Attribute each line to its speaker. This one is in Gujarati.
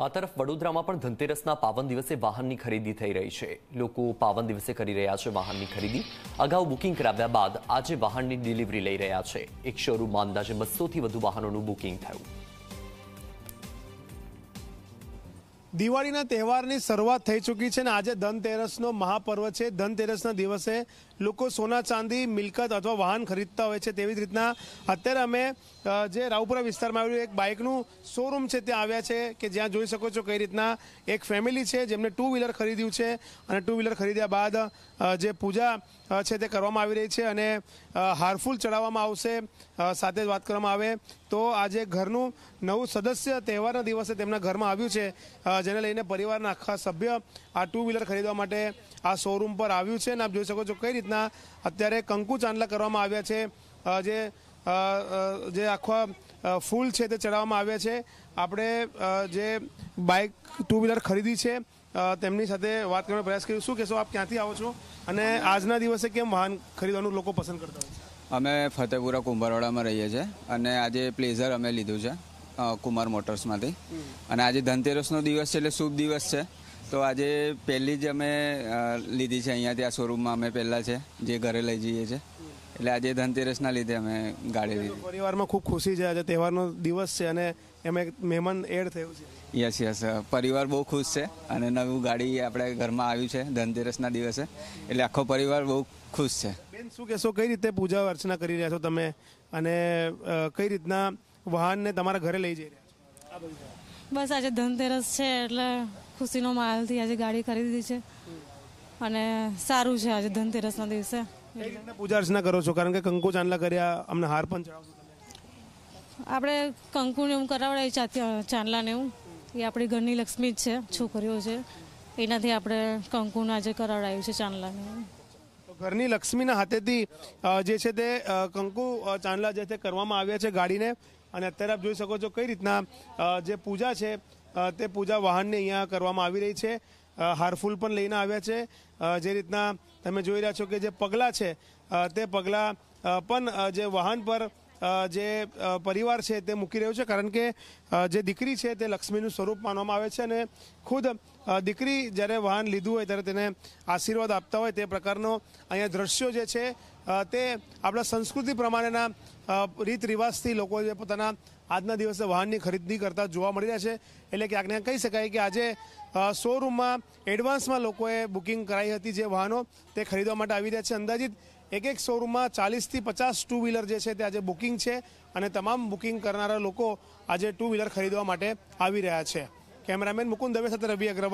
Speaker 1: આ તરફ વડોદરામાં પણ ધનતેરસના પાવન દિવસે વાહનની ખરીદી થઈ રહી છે લોકો પાવન દિવસે કરી રહ્યા છે વાહનની ખરીદી અગાઉ બુકિંગ કરાવ્યા બાદ આજે વાહનની ડિલિવરી લઈ રહ્યા છે એક શોરૂમમાં અંદાજે બસોથી વધુ વાહનોનું બુકિંગ થયું
Speaker 2: દિવાળીના તહેવારની શરૂઆત થઈ ચૂકી છે અને આજે ધનતેરસનો મહાપર્વ છે ધનતેરસના દિવસે લોકો સોના ચાંદી મિલકત અથવા વાહન ખરીદતા હોય છે તેવી જ રીતના અત્યારે અમે જે રાવપુરા વિસ્તારમાં આવેલું એક બાઇકનું શોરૂમ છે ત્યાં આવ્યા છે કે જ્યાં જોઈ શકો છો કઈ રીતના એક ફેમિલી છે જેમને ટુ વ્હીલર ખરીદ્યું છે અને ટુ વ્હીલર ખરીદ્યા બાદ જે પૂજા છે તે કરવામાં આવી રહી છે અને હારફૂલ ચડાવવામાં આવશે સાથે જ વાત કરવામાં આવે તો આજે ઘરનું નવું સદસ્ય તહેવારના દિવસે તેમના ઘરમાં આવ્યું છે જેને લઈને પરિવારના આખા સભ્ય આ ટુ વ્હીલર ખરીદવા માટે આ શોરૂમ પર આવ્યું છે અને આપ જોઈ શકો છો કઈ રીતના અત્યારે કંકુ ચાંદલા કરવામાં આવ્યા છે જે જે આખા ફૂલ છે તે ચડાવવામાં આવ્યા છે આપણે જે બાઇક ટુ વ્હીલર ખરીદી છે તેમની સાથે વાત કરવાનો પ્રયાસ કર્યો શું કહેશો આપ ક્યાંથી આવો છો અને આજના દિવસે કેમ વાહન ખરીદવાનું લોકો પસંદ કરતા હોય
Speaker 1: છે અમે ફતેપુરા કુંભારવાડામાં રહીએ છીએ અને આજે પ્લેઝર અમે લીધું છે કુમાર મોટર્સમાંથી અને આજે ધનતેરસનો દિવસ છે એટલે શુભ દિવસ છે તો આજે પહેલી જ અમે લીધી છે અહીંયા ત્યાં શોરૂમમાં અમે પહેલાં છે જે ઘરે લઈ જઈએ છીએ એટલે આજે ધનતેરસના લીધે અમે ગાડી લીધી
Speaker 2: પરિવારમાં ખૂબ ખુશી છે આજે તહેવારનો દિવસ છે અને એમાં મહેમાન એડ થયું છે
Speaker 1: યસ યસ પરિવાર બહુ ખુશ છે અને નવું ગાડી આપણે ઘરમાં આવ્યું છે ધનતેરસના દિવસે એટલે આખો પરિવાર બહુ ખુશ છે
Speaker 2: બેન શું કહેશો કઈ રીતે પૂજા અર્ચના કરી રહ્યા છો તમે અને કઈ રીતના વાહનને તમારા ઘરે લઈ જઈ રહ્યા
Speaker 3: છો બસ આજે ધનતેરસ છે એટલે ખુશીનો માલથી આજે ગાડી ખરીદી છે અને સારું છે આજે ધનતેરસના દિવસે
Speaker 2: પૂજા અર્ચના કરો છો કારણ કે કંકુ ચાંદલા કર્યા અમને હાર પણ ચડાવશો
Speaker 3: આપણે કંકુને એવું કરાવડાવી ચાંદલાને એવું એ આપણી ઘરની લક્ષ્મી જ છે છોકરીઓ છે એનાથી આપણે કંકુના આજે કરાવડાયું છે ચાંદલાને
Speaker 2: ઘરની લક્ષ્મીના હાથેથી જે છે તે કંકુ ચાંદલા જે તે કરવામાં આવ્યા છે ગાડીને અને અત્યારે આપ જોઈ શકો છો કઈ રીતના જે પૂજા છે તે પૂજા વાહનને અહીંયા કરવામાં આવી રહી છે હારફૂલ પણ લઈને આવ્યા છે જે રીતના તમે જોઈ રહ્યા છો કે જે પગલાં છે તે પગલાં પણ જે વાહન પર જે પરિવાર છે તે મૂકી રહ્યો છે કારણ કે જે દીકરી છે તે લક્ષ્મીનું સ્વરૂપ માનવામાં આવે છે અને ખુદ દીકરી જ્યારે વાહન લીધું હોય ત્યારે તેને આશીર્વાદ આપતા હોય તે પ્રકારનો અહીંયા દ્રશ્યો જે છે તે આપણા સંસ્કૃતિ પ્રમાણેના રીત રિવાજથી લોકો જે પોતાના આજના દિવસે વાહનની ખરીદી કરતા જોવા મળી રહ્યા છે એટલે કે આજ્ઞા કહી શકાય કે આજે શોરૂમમાં એડવાન્સમાં લોકોએ બુકિંગ કરાવી હતી જે વાહનો તે ખરીદવા માટે આવી રહ્યા છે અંદાજિત એક એક શોરૂમમાં ચાલીસથી પચાસ ટુ વ્હીલર જે છે તે આજે બુકિંગ છે અને તમામ બુકિંગ કરનારા લોકો આજે ટુ વ્હીલર ખરીદવા માટે આવી રહ્યા છે કેમેરામેન મુકુંદ દવે સાથે રવિ અગ્રવાલ